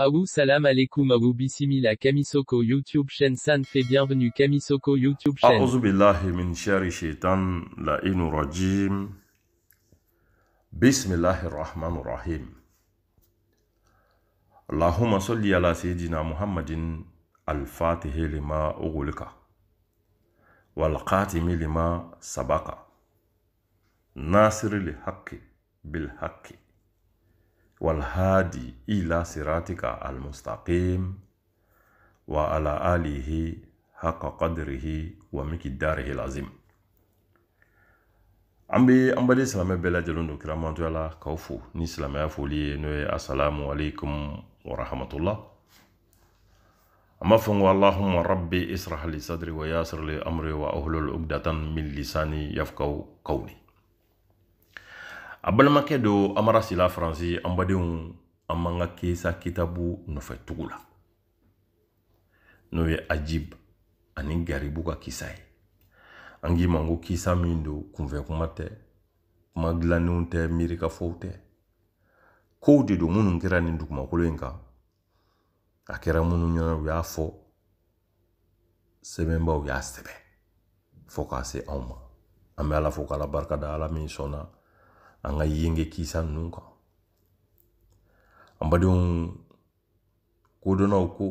Aou salam alaikum aou bismillah Kamisoko YouTube chaîne San fait bienvenue Kamisoko YouTube chaîne. أعوذ بالله من شر شيطان لئن رجيم بسم الله الرحمن الرحيم اللهم صل على سيدنا محمد الفاتح لما أغلق والقاتم لما سبق ناصر الحق بالحق والهادي إلى صراطك المستقيم وعلى آله حق قدره ومقداره العظيم an be an baden silamɛ bɛɛ lajɛlen don kiramantoya la k'aw fo ni silamɛya foli ye n'o ye asalamu alaikum warahamatullah an b'a fɔ ko allahuma rabbi israh li sadri wa yasir li amri wa ahlul ugdatan min lisani yafkaw kawli a balimakɛ do amara sila faransi an badenw an man ka kesa kitabu nɔfɛ tugu la n'o ye ajib ani garibu ka kisa ye an k'i ma ko kisa min do kunfɛ kuma tɛ kuma dilannenw tɛ miirikafɔw tɛ kow de do minnu kɛra nin dugumakolo in kan a kɛra minnu ɲɛna u y'a fɔ sɛbɛnbaw y'a sɛbɛ fɔɔ k'a se anw ma an bɛ ala fo k'ala barikada ala min sɔnna an ka yenge kisa ninnu kan an badenw kodɔnnaw ko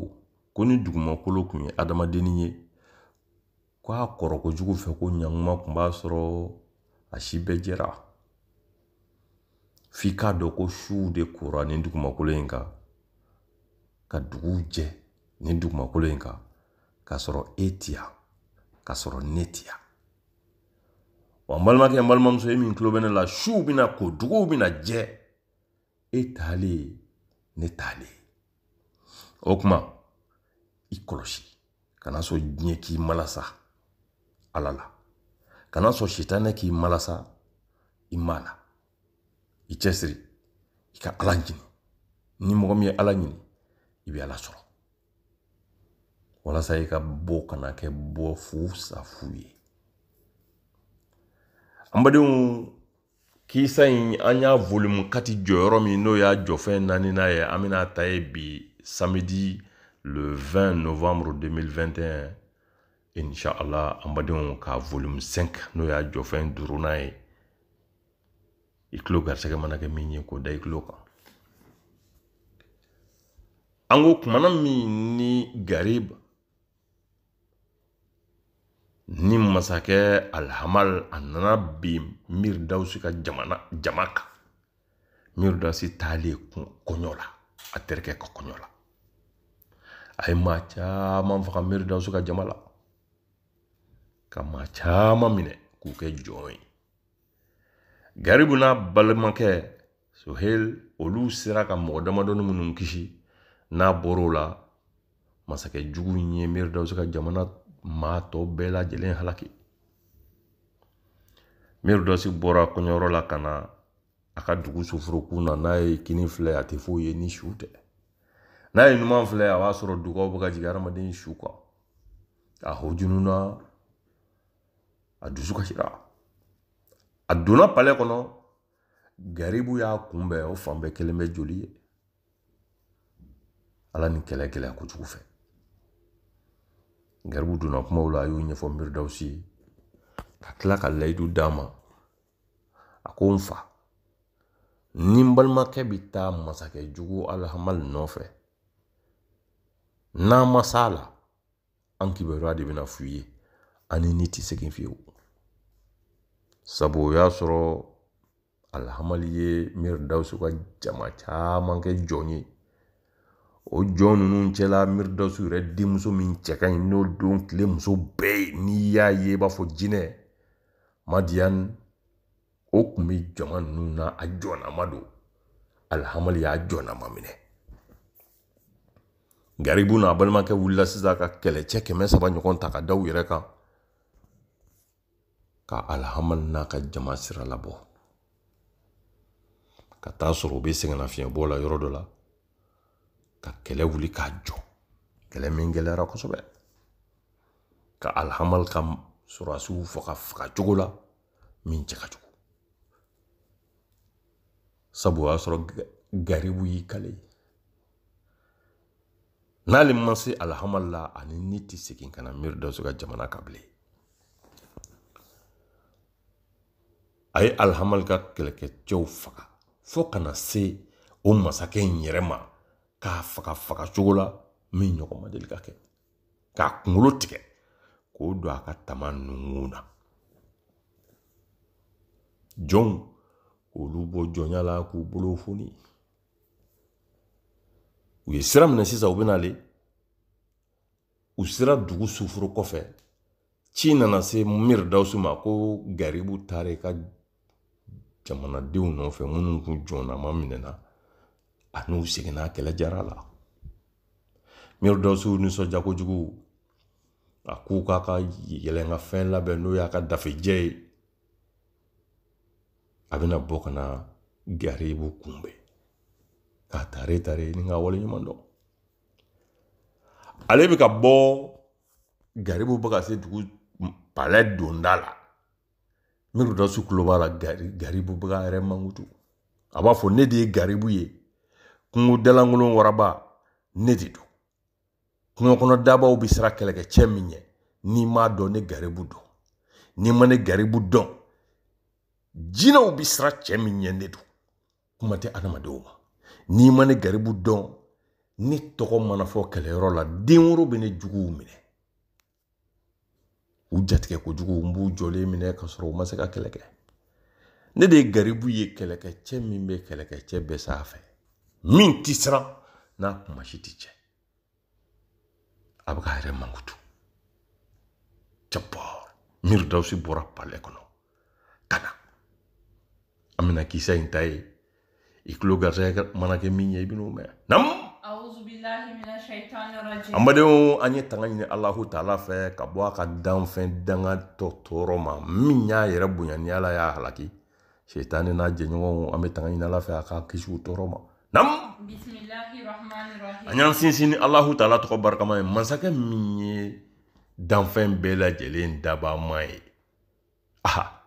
ko ni dugumakolo tun ye adamadennin ye ko a kɔrɔ kojugu fɛ ko ɲankuma tun b'a sɔrɔ a si bɛɛ jɛra f'i k'a dɔn ko suw de kora ni dugumakolo in kan ka dugu jɛ ni dugumakolo in kan k'a sɔrɔ e ti yan k'a sɔrɔ ne ti wa n balimakɛ n balimamuso e min tulo bɛ ne la suw bɛna ko duguw bɛna jɛ e taalen ne taalen o kuma i kɔlɔsi kana sɔn diɲɛ k'i malasa ala la kana sɔn sitanɛ k'i malasa i ma la i cɛsiri i ka ala ɲini ni mɔgɔ min ye ala ɲini i bɛ ala sɔrɔ walasa i ka bɔ kana kɛ bɔ fu sa fu ye Ambadon ki sa yon anya volyum katidjo yoromi nou ya jofen naninaye amina taye bi samidi le 20 Nov 2021. Inshallah ambadon ka volyum 5 nou ya jofen durunaye. Iklo gar seke manake minye koda iklo ka. Angok manan mi ni garib. ni masakɛ alhamal a nana Mir miridawusi ka jamana jama kan miridawusi taalen kɔɲɔ la a terikɛ ka kɔɲɔ la a ye maa caman faga miridawusi ka jama la ka maa caman minɛ k'u kɛ jɔn ye garibu n'a balimakɛ sohel olu sera ka mɔgɔ damadɔni minnu kisi n'a bɔr'o la masakɛ jugu ka jamana maa tɔ bɛɛ lajɛlen halaki miridɔsi bɔra kɔɲɔyɔrɔ la ka na a ka dugu soforokun na n'a ye kini filɛ a tɛ foyi ye ni su tɛ n'a ye ɲuman filɛ a b'a sɔrɔ dugaw bɛ ka jigin adamaden su kan a hojununa a dusu kasira a donna pale kɔnɔ garibu y'a kunbɛn o fan bɛɛ kelen bɛ joli ye ala ni kɛlɛ gɛlɛya kojugu fɛ garibu donna kumaw la a y'o ɲɛfɔ miridawusi ye ka tila ka layidu d'a ma a ko n fa ni n balimakɛ bi taa masakɛ jugu alhamali nɔfɛ n'a ma s'a la an kibaruya de bɛna f'u ye ani ni tɛ segin fiyewu sabu o y'a sɔrɔ alhamali ye miridawusi ka jama caman kɛ jɔn ye o jɔn ninnu cɛla miridasu yɛrɛ denmuso min cɛ ka ɲi n'o don tile muso bɛɛ ye n'i y'a ye i b'a fɔ jinɛ madiyani o kun bɛ jama ninnu na a jɔnnama don alihamali y'a jɔnnama minɛ garibu n'a balimakɛ wulila sisan ka kɛlɛcɛ kɛmɛ saba ɲɔgɔn ta ka da u yɛrɛ kan ka n'a ka jama sira labɔ ka taa sɔrɔ u bɛ sɛgɛnnafiɲɛbɔ la yɔrɔ dɔ ka kɛlɛ wuli k'a jɔ kɛlɛ min gɛlɛyara kosɛbɛ ka alhamal ka surasiw faga faga cogo la min cɛ ka jugu sabu o y'a sɔrɔ garibu y'i kale n'ale ma se alhamal la ani ni tɛ segin ka na miiri dɔ ka jamana ka bilen a ye alhamal ka kɛlɛkɛcɛw faga fo kana se o masakɛ in yɛrɛ ma k'a faga faga cogo la min ɲɔgɔn ma deli ka kɛ k'a kunkolo tigɛ k'o don a ka tama nungun na jɔnw olu bɔ jɔnya la k'u bolo foni u ye sira minɛ sisan u bɛ nale u sera dugu suforo kɔfɛ ci nana se miridawusu ma ko garibu taara i ka jamanadenw nɔfɛ minnu tun jɔnnama minɛna a n'u jarala kɛlɛ jara la miridɔsuw nisɔndiya kojugu a k'u k'a ka fen la benu y'a ka dafi je a bɛna garibu kumbe k'a ah, tare tare ni nga wole dɔn ale bɛ ka bo garibu baka ka se dugu palɛ donda mir do su la garibu baka re mangutu aba a ne de garibu ye Kungo dalankolon waraba ne de don kungo kɔnɔ dabaw bɛ siran kɛlɛkɛcɛ min ɲɛ n'i m'a dɔn ne garibu don n'i ma ne garibu dɔn jinɛw bɛ siran cɛ min ɲɛ ne don kuma tɛ adamadenw ma n'i ma ne garibu dɔn ne tɔgɔ mana fɔ kɛlɛyɔrɔ la den woro bɛ ne juguw minɛ u jatigɛ kojugu n b'u jɔlen minɛ ka sɔrɔ u ma se ka kɛlɛ kɛ ne de ye garibu ye kɛlɛkɛcɛ min bɛ kɛlɛkɛcɛ bɛɛ sanfɛ min ti n'a kuma shi ti cɛ a bɛ k'a yɛrɛ mankutu jabbar miridawusi bɔra palɛ kɔnɔ ka na an bɛna kisa in ta ye i tulo garisɛgɛ mana kɛ min ye i bɛn'o mɛn o tanga ni alahu taala fe ka bɔ a ka danfɛn danga tɔ ma min ya ni ala y'a halaki setani n'a jenyo an bɛ tanga ɲini ala ka kisi nam a anyan sin sin alahu taala tɔgɔ barikama ye masakɛ min dan fen mai. jelen daba mai aha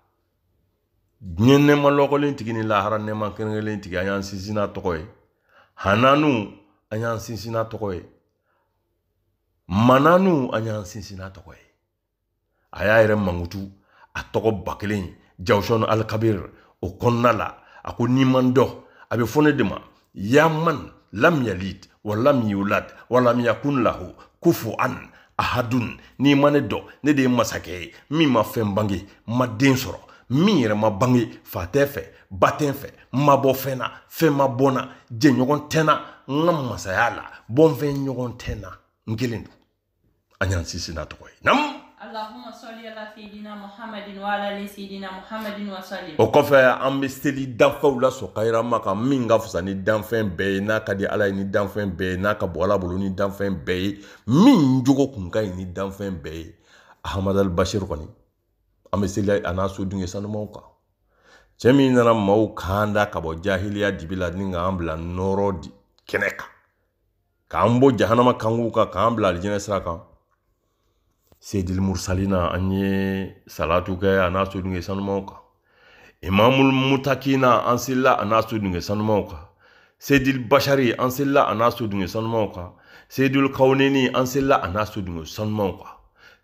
diɲɛ nema lɔgɔlen tigi ni lahara nɛma kɛrɛnkɛrɛnlen tigi an y'an sinsin n'a tɔgɔ hananu anyan sin sinsin n'a mananu anyan sin sinsin n'a tɔgɔ ye a y'a yɛrɛ mankutu al kabir, ba kelen jawusɔn o konnala la a ko n'i ya man lam yalid wa lam yulad wa lam yakun lahu kufuwan ahadun n'i ma ne dɔn ne de ye masakɛ ye min ma fɛn bange ma den sɔrɔ min yɛrɛ ma bange fa tɛ fɛ ba tɛ fɛ ma bɔ fɛn na fɛn ma bɔ na jɛɲɔgɔn tɛ na n ka masaya la bɔnfɛn ɲɔgɔn tɛ na n kelen don an y'an sinsin n'a tɔgɔ ye namu allahumma salli ala sayidina muhammadin wa ala sayidina muhammadin wa o kɔfɛ an be seli danfɛnw ka kan min ka fisa ni danfɛn bɛɛ ye n'a ka di ala ye ni danfɛn bɛɛ ye n'a ka bɔ ala bolo ni danfɛn bɛɛ ye min jogo kun ka ɲi ni danfɛn bɛɛ ye kɔni an seli a n'a so sanumaw kan min nana ka bɔ jahiliya dibi la ni bila nɔrɔ kɛnɛ kan k'an bɔ jahanama kan k'an bila sira kan seydil mursalina an ye salatu kɛ a n'a sodunge sanumaw kan imamul mutakina an silla a n'a sodunge sanumaw kan seydil bashari an silla a n'a sodunge sanumaw kan seydil kawneni an silla a n'a sodunge sanumaw kan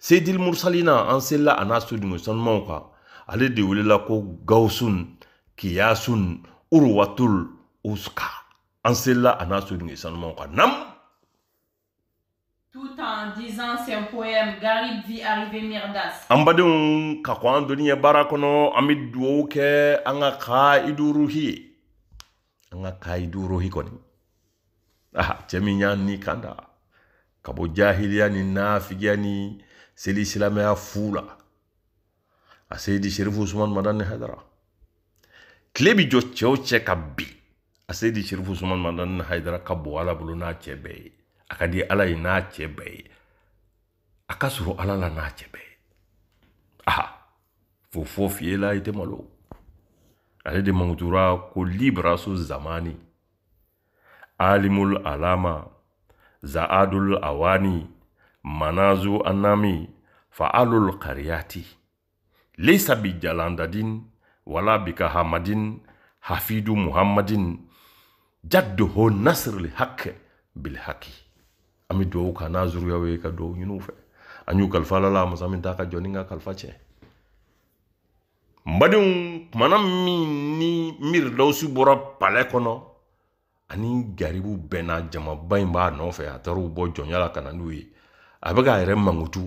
seydil mursalina an silla a n'a sodunge sanumaw kan ale de wulila ko gawsun kiyasun urwatul uska an silla a n'a sodunge sanumaw kan nam tout en disant ses poème garib vit arrivé mirdas an badenw ka kɔn an anga ye baara kɔnɔ an be duwawu ka iduruhi ah cɛ ni kan da jahiliya ni nafigiya ni seli a seyidi sherifu usumani madani haidara tile bi asedi sherifu a ka di ala ye n'a cɛ bɛɛ ye a ka surun ala la n'a cɛ bɛɛ ye aha fo fo fiela ite malo ale de mangutura ko libraso zamani alimul alama zaadul awani manazu anami faalul qariyati laysa bijalandadin wala bikahamadin hafidu muhammadin jadduhu nasr lhaq bilhaqi ami bɛ ka n'a zuru ye ka dugawu ɲini u fɛ an y'u kalifa la masa min t'a ka nga ka kalifa cɛ manam mi ni mir ni su bora pale kono ani garibu bena jama bay in b'a nɔfɛ a taar'u bɔ jɔnya la kana na abaga ye mangutu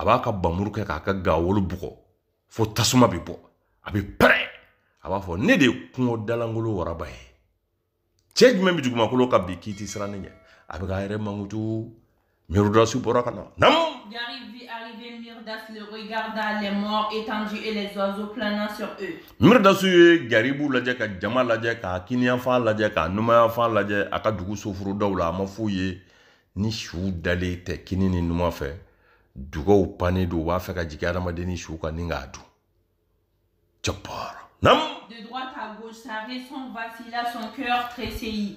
abaka k'a ka k'a ka gawolo bugɔ fo tasuma bi bo abi pre aba fo ne de ye kungo dalangolo waraba ye cɛ jumɛn bɛ dugumakolo bi k'i ti siran a bɛ Nam! arrivé Mirdas le regarda les morts étendus et les oiseaux planant sur eux. Mirdasu garibou jaribu lajɛ ka jama la ka kiniyafan lajɛ ka numanyanfan a ka dugu sofurudaw la ma f'u ni siw dalen tɛ kini ni numan fɛ fait, ka Nam. De droite à gauche, sa raison vacilla, son cœur tressaillit.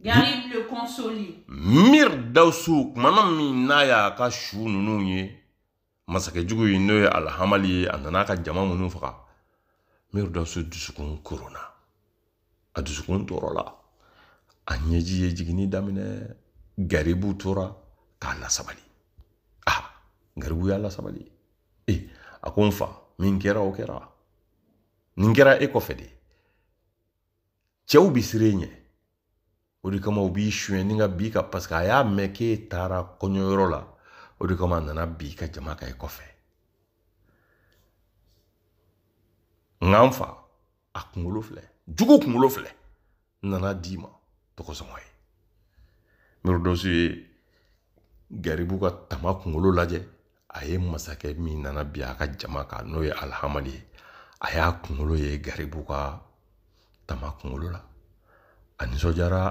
Garib le kumana min n'a y'a ka su ninnu ye masakɛ jugu ye n'o ye alihamali ye a nana ka jama minnu faga mirdausu dusukun koronna a dusukun tɔɔrɔla a ɲɛji ye jiginni daminɛ garibu tora k'a lasabali ah garibu y'a lasabali e a ko n fa min kɛra o kɛra nin kɛra e kɔfɛ de cɛw bi sire ɲɛ odi kama u b'i suɲɛ bika ka bi ka parce a y'a mɛn k'e taara kɔɲɔyɔrɔ la kama nana bi ka jama ka i kɔfɛ nka n fa a jugu nana d'i ma tɔgɔsɔngɔ ye miridɔsi ye garibu ka tama kunkolo lajɛ a ye masakɛ min nana bi a ka jama kan n'o ye ye y'a ye garibu ka tama la a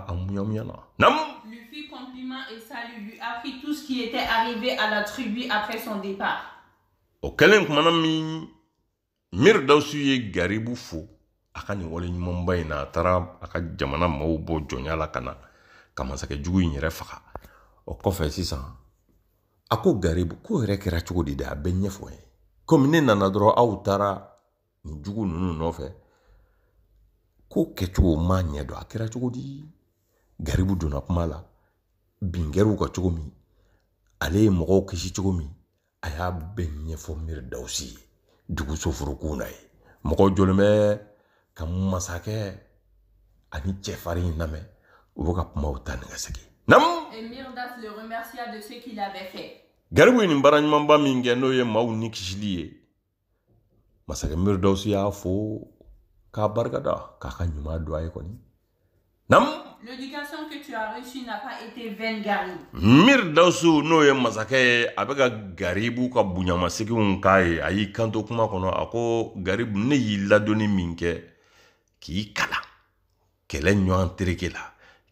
a muɲamuɲana naamu compliment et salut lui apprit tout ce qui était arrivé à la tribu après son départ. o kɛlen kumana mir miridawusu ye garibu fo in na a tara, jamana maaw bɔ kana, la cana, na ka masakɛ o ko garibu ko yɛrɛ dida cogo Komine na a outara ɲɛfɔ ye ko kɛcogo ma ɲɛ dɔn a kɛra cogo di garibu donna kuma la bin kɛr'u ka cogo min ale ye mɔgɔw kisi cogo min a y'a bɛɛ ɲɛfɔ miri dawusi ye dugu soforokun na ye mɔgɔ jɔlen bɛ ka masakɛ ani cɛfarin lamɛn u bɛ ka kumaw ta ni ka segin nam garibu ye nin baara ɲumanba min kɛ n'o ye maaw ni kisili ye masakɛ miri dawusi y'a fo ka barka da ah, kakan yi duwa ya koni. nam L'éducation que tu as reçue n'a Mir dausu n'o ye masakɛ a ka garibu ka bonyamaseginw k'a ye a y'i kanto kuma kono a ko garibu ne y'i ladonni min kɛ k'i kalan kɛlɛ ɲɔgɔn tereke la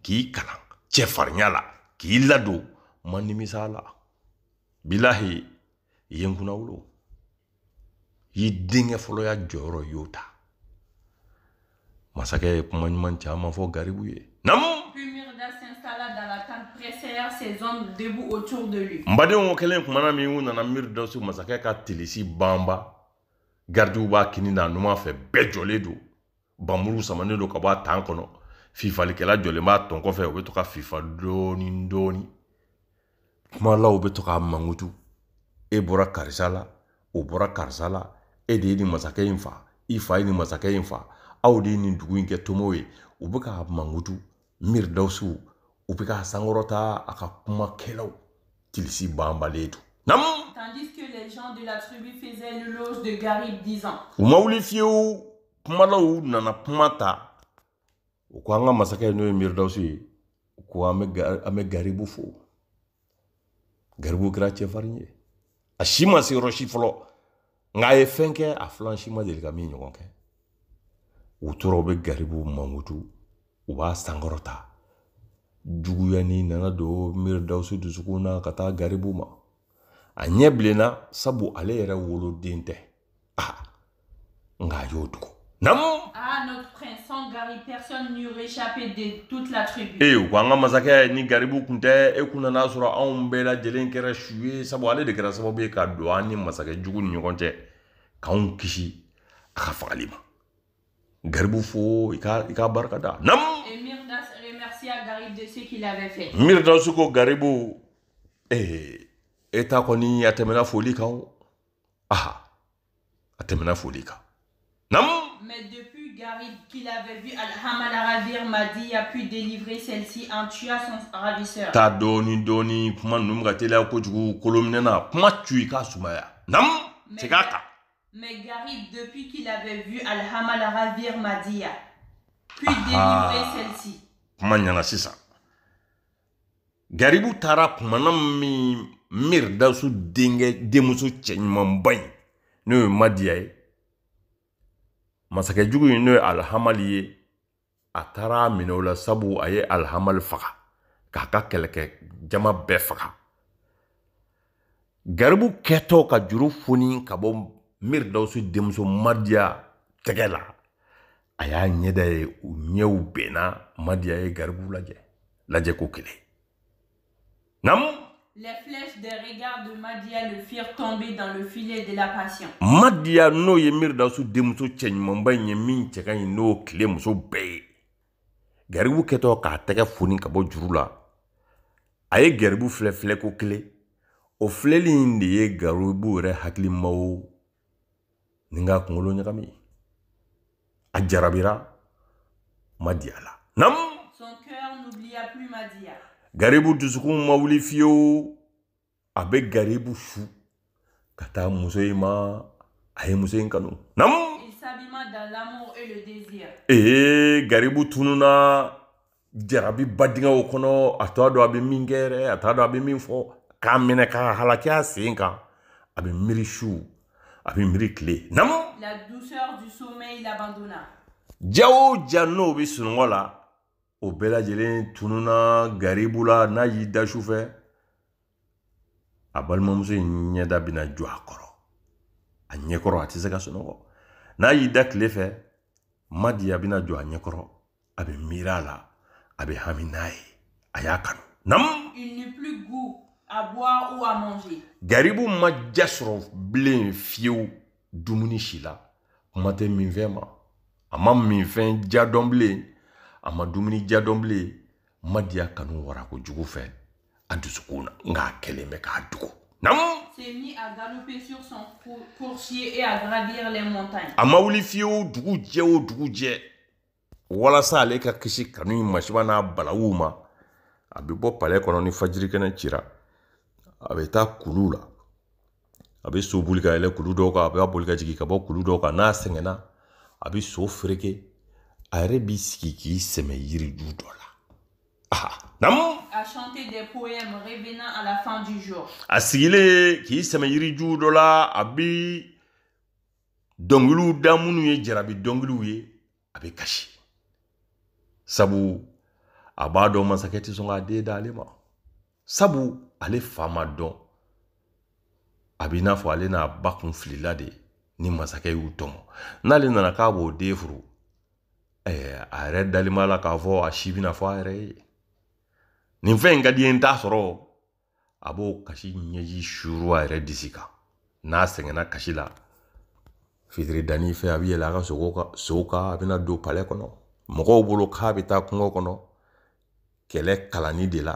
k'i kalan la k'i ladon ma nimisa la bilahi i ye n kunna wolo denkɛ ya jɔyɔrɔ Masakɛ ye kuma ɲuman caman fɔ garibu ye. Naamu. n badenw kelen kumana min u nana miridasu masakɛ ka tilisi banba garidiw b'a kini n'a numan fɛ bɛɛ jɔlen don banmuru samanen don ka bɔ a tan kɔnɔ fifalikɛla jɔlen b'a tɔn kɔfɛ u bɛ to ka fifa dɔɔni dɔɔni kuma la u bɛ to k'a mankutu e bɔra karisa la o bɔra karisa la e de ye nin masakɛ in fa i fa ye nin masakɛ in fa aw de ni dugu in kɛ tomow ye u bɛ ka mankutu miridawusu u bɛ ka sankɔrɔta a ka kumakɛlaw kilisi banbalen don namu tandis que les gens de la tribu faisaient l'éloge de Garib disant u ma wuli fiyewu kumalaw nana kuma ta u ko an ka masakɛ n'o ye miridawusu ye u ko an bɛ garibu fo garibu kɛra cɛfarin ye a si ma se yɔrɔ si fɔlɔ nka a ye fɛn kɛ a filan si ma deli ka min ɲɔgɔn kɛ wotorow be garibuw mankutu u b'a sankɔrɔta juguyani nana do miri dawusu dusukun na ka taa sabu ale yɛrɛ woloden Ah a nka nam ah, notre prince sans gari personne n'y échappé de toute la tribu eh ko an ka masakɛ ni garibu kun tɛ e kun nana sɔrɔ sabu ale de kɛra sababu ye ka don an ni masakɛ kisi fagali Garbouffo, a Barkada. Nam Et Mirdas remercia Garib de ce qu'il avait fait. Mirdas Suko Garibou, eh, et ta koni atemena Folika. Ah, atemena folika. Nam Mais depuis Garib qu'il avait vu al dit Madi a pu délivrer celle-ci en tuant son ravisseur. Ta doni doni, l'a numratela kojugu kolominena, kuma tui ka sumaya. Nam, c'est ça. Mais Gary, depuis qu'il avait vu Alhamal ravir Madia, puis ah. délivrer celle-ci. kuma ɲana sisan garibu si kumana min miridasu denkɛ denmuso cɛɲumanba in n'o ye madiya ne masakɛ jugu in n'o ye ye a minola sabu aye alhamal faka kaka kelke jama be garibu kɛtɔ ka juru funi ka mir daw su demso la tegela y'a ɲɛda ye u ɲɛw bɛnna madia ye garibu lajɛ lajɛ ko kelen Les flèches des regards de Madia le firent tomber dans le filet de la passion. Madia n'o ye miridawusu denmuso cɛɲumanba in ye min cɛ ka n'o tile muso be. garbou Garibu kɛtɔ k'a tɛgɛ funi ka bɔ Aye garibu filɛ ko kelen. O fle li ye garibu hakli hakilimaw ni n ka kunkolo ɲagami a jarabira ma di a la namu garibu dusukun ma wuli a be garibu su ka taa muso yi ma a ye muso yi kanu namu ee e, garibu tununa jarabi badingɛw kɔnɔ a a dɔn a be min kɛ yɛrɛ a t'a dɔn a be min fɔ k'a minɛ k'a halaki sen kan a be miiri su abimiri tile namu ja o ja n'o be sunɔgɔ la o bɛɛ lajɛlen tununa garibu la n'a y'i da su a balimamuso in ɲɛda bena jɔ a kɔrɔ a ɲɛkɔrɔ a tɛ se ka sunɔgɔ n'a y'i da tile fɛ madi a bena jɔ a ɲɛkɔrɔ a be miira a la a bɛ hami n'a ye a y'a kanu namu à boire ou à manger. Garibu ma ja blé fio fiyewu Mate mi vema. ma a ma ja a ma dumuni ja ma kanu wara ko jugu fɛ a dusukun na nka s'est mis à galoper sur son coursier et à gravir les montagnes. A wuli fiyewu dugu je o dugu ka kisi kanu in balawuma n'a balawu kono ni fajiri kɛnɛ chira. a bɛ taa kulu la a bɛ so boli ka yɛlɛ kulu dɔw kan a bɛ boli ka jigin ka bɔ kulu dɔw kan n'a sɛgɛnna a bɛ so fereke a yɛrɛ b'i sigi k'i sɛmɛ yiriju dɔ la namu a sigilen k'i sɛmɛ yiriju dɔ la a bɛ dɔnkiliw da minnu ye jarabi dɔnkiliw ye a bɛ kasi sabu a b'a dɔn masakɛ tɛ sɔn k'a den d'ale ma sabu ale fa ma dɔn a b'i n'a fɔ ale n'a ba kun filila de ni masakɛ y'u tɔmɔ n'ale nana k'a b'o den furu ɛɛ a yɛrɛ dalen b'a la k'a fɔ a si bɛna fɔ a yɛrɛ ye nin fɛn in ka di ye n t'a sɔrɔ a b'o kasi ɲɛji suuru a yɛrɛ disi kan n'a sɛgɛnna kasi la fitiridani fɛ a bɛ yɛlɛ a ka sogo kan sow kan a bɛna don palɛ kɔnɔ mɔgɔw bolo k'a bɛ taa kungo kɔnɔ kɛlɛ kalanni de la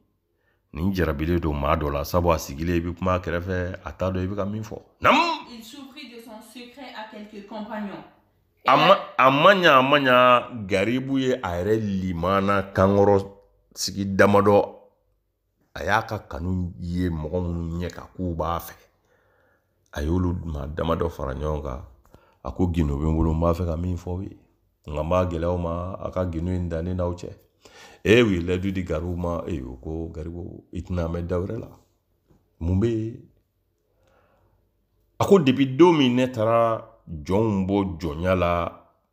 nin jarabile do ma dɔ la sabu a sigilen i kuma kɛrɛfɛ a t'a dɔn i bɛ ka min fɔ nam a ma a ma ɲa a ma ɲa garibu ye a yɛrɛ limana kankɔrɔ sigi damadɔ a y'a ka kanu ye mɔgɔ minnu ɲɛ kan k'u b'a fɛ a y'olu maa damadɔ fara ɲɔgɔn kan a ko gindo bɛ n bolo n b'a fɛ ka min fɔ aw ye nka n b'a gɛlɛya ma a ka gindo in danni n'aw cɛ ewi lɛdu di garibu ma eyo ko garibu i tɛna mɛ da wɛrɛ la mun bɛ a ko depuis don min ne taara jɔnw bɔ jɔnya la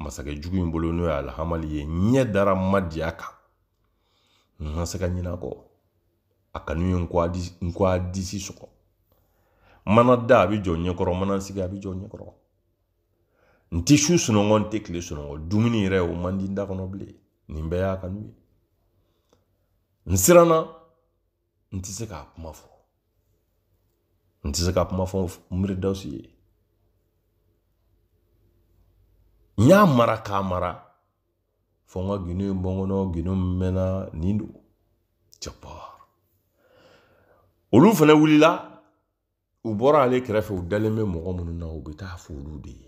masakɛ jugu in bolo n'o ye alihamali ye ɲɛ dara madiya kan n ma se ka ɲinɛ a kɔ a kanu ye n ko a disi sɔgɔ mana da a bɛ jɔ ɲɛkɔrɔ mana sigi a bɛ jɔ ɲɛkɔrɔ n tɛ su sunɔgɔ n tɛ tile sunɔgɔ dumuni yɛrɛ o man di n da kɔnɔ bilen Nin bɛɛ y'a kanu ye n siranna n tɛ se k'a kuma fɔ n tɛ se ka kuma fɔ Mori Dawusu ye n y'a mara k'a mara fo n ka gindo in bɔ n kɔnɔ gindo min mɛnna nin don olu fana wulila u bɔra ale kɛrɛfɛ u dalen bɛ mɔgɔ minnu na u bɛ taa fɔ olu de ye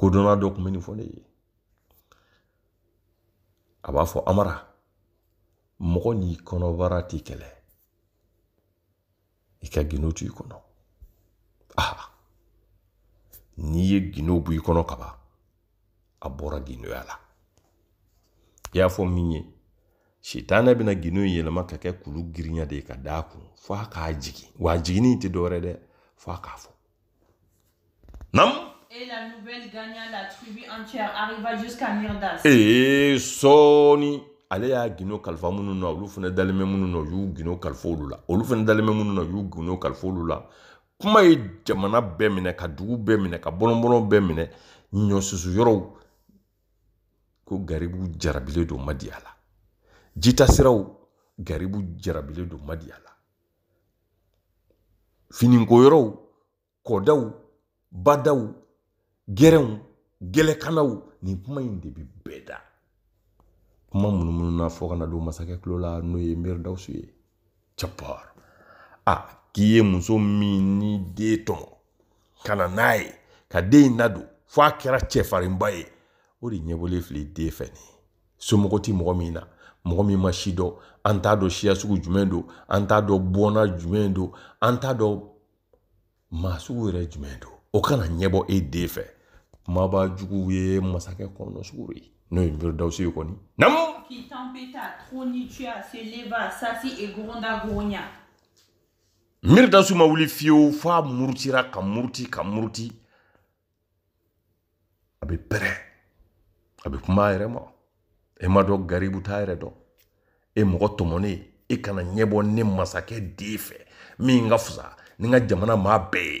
kodɔnna dɔ kun bɛ nin fɔ ne ye a b'a fɔ amara mɔgɔ n'i kɔnɔbara t'i kɛlɛ i ka gindo to i kɔnɔ aha n'i ye gindo bɔ i kɔnɔ kaban a bɔra gindoya la i y'a fɔ min ye sitanɛ bɛna gindo yɛlɛma ka kɛ kulu girinya de ye ka daa kun f'a k'a jigin wa a jiginni tɛ dɔwɛrɛ dɛ f'a k'a fɔ naamu Et la nouvelle gagna la tribu entière, arriva jusqu'à Mirdas. Et Sony. ale y'a gino kalifa minnu na olu minnu na y'u kalifa olu la olu minnu na y'u kalifa olu la kuma ye jamana bɛɛ minɛ ka dugu bɛɛ minɛ ka bɔlɔnbɔlɔn bɛɛ minɛ ɲɔsusu yɔrɔw ko garibu jarabile don madi a la jita siraw garibu jarabile don madi a la finiko yɔrɔw kɔdaw badaw gɛrɛnw gɛlɛkannaw nin kuma in de bi bɛɛ da kuma munumununa fɔ kana don masakɛ kulo la n'o ye miiri dawusu ye cɛpar a k'i ye muso min ni den tɔmɔ ka na n'a ye ka den in ladon fo a kɛra cɛfarinba ye o de ɲɛbɔlen fili den fɛ nin somɔgɔ ti mɔgɔ min na mɔgɔ min ma si dɔn an t'a dɔn siya jumɛn don an t'a dɔn bɔnna jumɛn don an t'a dɔn maa yɛrɛ jumɛn don o kana ɲɛbɔ e den fɛ kumaba juguw ye masakɛ kɔnɔ sugu ye n'o ye miridawusi ye kɔni namu qui t'empêta trop ni tu as se leva sassi et gronda grogna miridawusu ma wuli fiyewu f'a murutira ka muruti ka muruti a bɛ pɛrɛ a bɛ kuma a yɛrɛ ma e ma dɔn garibu t'a yɛrɛ dɔn e mɔgɔ tɔmɔnen e kana ɲɛbɔ ne masakɛ den fɛ min ka fisa ni n ka jamana maa bɛɛ ye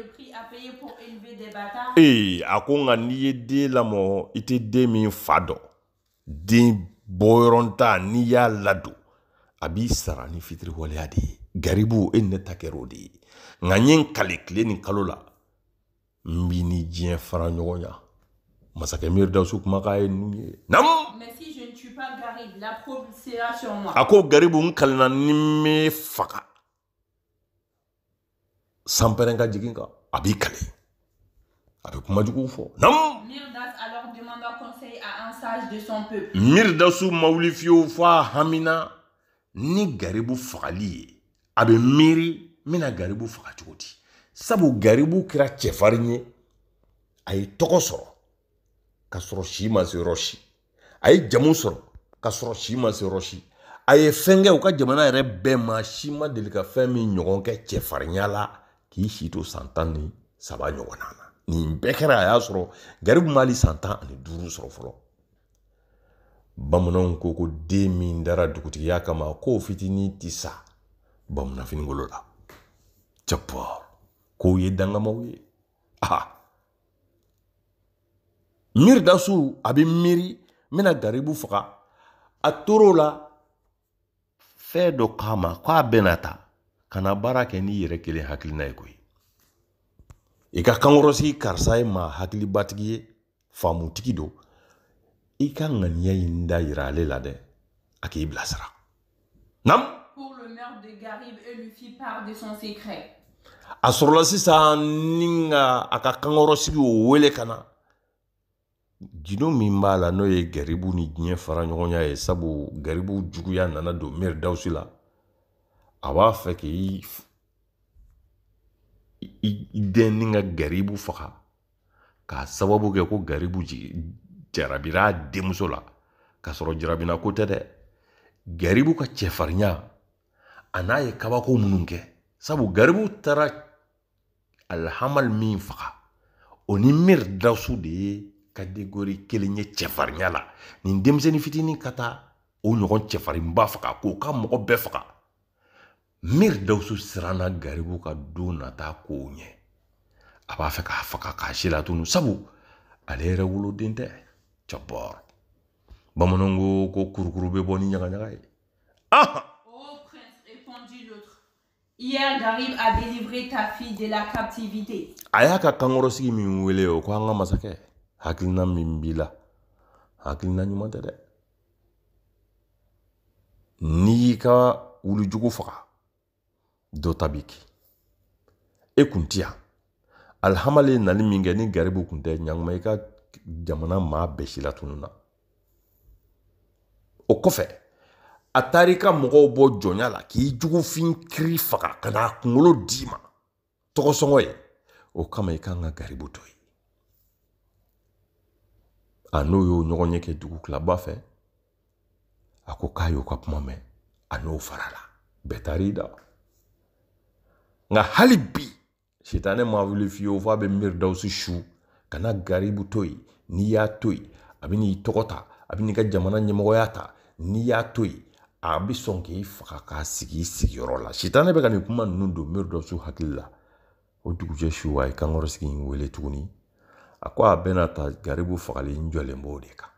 le prix à payer pour élever des bâtards Et eh, à quoi on n'i ye den lamɔ i tɛ den min fa dɔn den n'i y'a ladon sara ni de ye garibu en ne ta kɛr'o de ye nka n ye n ni diɲɛ fara ɲɔgɔn ya masakɛ miridawusu kumakan ye ninnu mais si je ne tue pas garib la c'est sera sur moi À quoi garibu n kalena ni sanpɛrɛn ka jigin kan ab'i kale a bɛ kuma juguw fɔ nam miridasu mawuli fiyewu fɔ a hamina ni garibu fagali ye a bɛ miiri n garibu faga cogo di sabu garibu kɛra cɛfarin sabu a ye tɔgɔ sɔrɔ ka sɔrɔ si ma se roshi si a ye jamu sɔrɔ ka sɔrɔ si se roshi a ye fɛn u ka jamana yɛrɛ bɛɛ ma sima deli ka fɛn min ɲɔgɔn kɛ cɛfarinya la k'i si to san tan ni saba ɲɔgɔnna na nin bɛɛ kɛra a y'a sɔrɔ garibu mali san tan ani duuru sɔrɔ fɔlɔ bamananw ko ko den min dara dugutigiya kama k'o fitinin ti sa bamana la jabbar kow ye dangamaw ye aha miiri dasu a bɛ miiri n bɛna garibu faga a tor'o la fɛn dɔ k'a ma k'a bɛna ta kana baara kɛ n'i yɛrɛ kelen hakilina ye koyi i ka kankɔrɔsigi karisa ye ma hakilibatigi ye faamutigi do i ka ŋaniya ɲi da yira ale la dɛ a k'i bilasira nam a sɔrɔla sisan ni ka a ka kankɔrɔsigi o wele ka na gindo min b'a la n'o ye garibu ni diɲɛ fara ɲɔgɔnya ye sabu garibu juguya nana don miiri dawusi la a b'a fɛ k'i i ka garibu faga k'a sababu kɛ ko garibu jarabira a denmuso la k'a sɔrɔ jarabina ko tɛ dɛ garibu ka cɛfarinya a n'a ye kabako minnu kɛ sabu garibu taara alhamal min faga o ni miri dasu de ye kategori kelen ye cɛfarinya la nin denmisɛnnin fitinin ka taa o ɲɔgɔn cɛfarinba faga k'o ka mɔgɔ bɛɛ faga mir Dawusu sirana garibu ka dona ta kunye apa a k'a faga k'a shila tunu sabu ale yɛrɛ woloden tɛ cɔbɔr bamananw ko ko kurukuru bɛ bɔ e. Oh Prince, ye ahan Hier, garib a délivré ta fille de la captivité. ayaka kangoro ka kankɔrɔsigi min wele o ko anga masake. hakilina min b'i la hakilina n'i ka wulu jugu faka. dotabiki e kun ti yan nali minkɛ ni garibu kun tɛ ɲakuma i ka jamana maa bɛsila tununa o kɔfɛ a taar'i ka mɔgɔw bɔ jɔnya la k'i jugufin kiri faga ka n'a kunkolo d'i ma tɔgɔsɔngɔ ye o kama i ka ka garibu tɔ ye a n'o y'o ɲɔgɔn ye kɛ dugutilaba fɛ a ko k'a y'o ka kuma mɛn a n'o bɛɛ taar'i da nga hali bi sitanɛ ma wuli fiyewu f'a bɛ miiri dawusu su kana garibu to yen n'i y'a to yen a bɛ n'i tɔgɔ ta a bɛ n'i ka jamana ɲɛmɔgɔya ta n'i y'a to yen a bɛ sɔn k'i faga k'a sigi i sigiyɔrɔ la sitanɛ bɛ ka nin kuma ninnu don miiri dawusu hakili la o dugujɛ su a ye kankɔrɔsigi in wele tuguni a ko a bɛna ta garibu fagali n jɔlen b'o de kan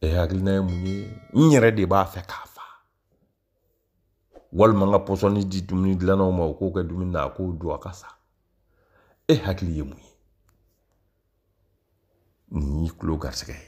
ɛ e hakilina ye mun ye n yɛrɛ de b'a fɛ k'a fɔ walima n ka pɔsɔni di dumuni dilannaw ma o k'o kɛ dumuni na a k'o dun a ka sa e hakili ye mun ye nin y'i tulo garisigɛ ye